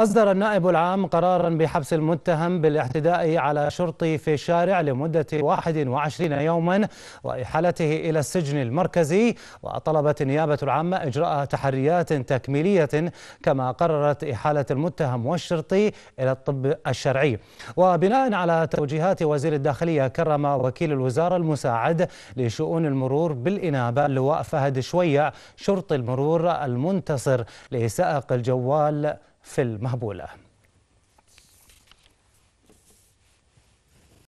أصدر النائب العام قرارا بحبس المتهم بالاعتداء على شرطي في شارع لمدة 21 يوما وإحالته إلى السجن المركزي وطلبت النيابة العامة إجراء تحريات تكميلية كما قررت إحالة المتهم والشرطي إلى الطب الشرعي وبناء على توجيهات وزير الداخلية كرم وكيل الوزارة المساعد لشؤون المرور بالإنابة اللواء فهد شويع شرطي المرور المنتصر لسائق الجوال في المهبوله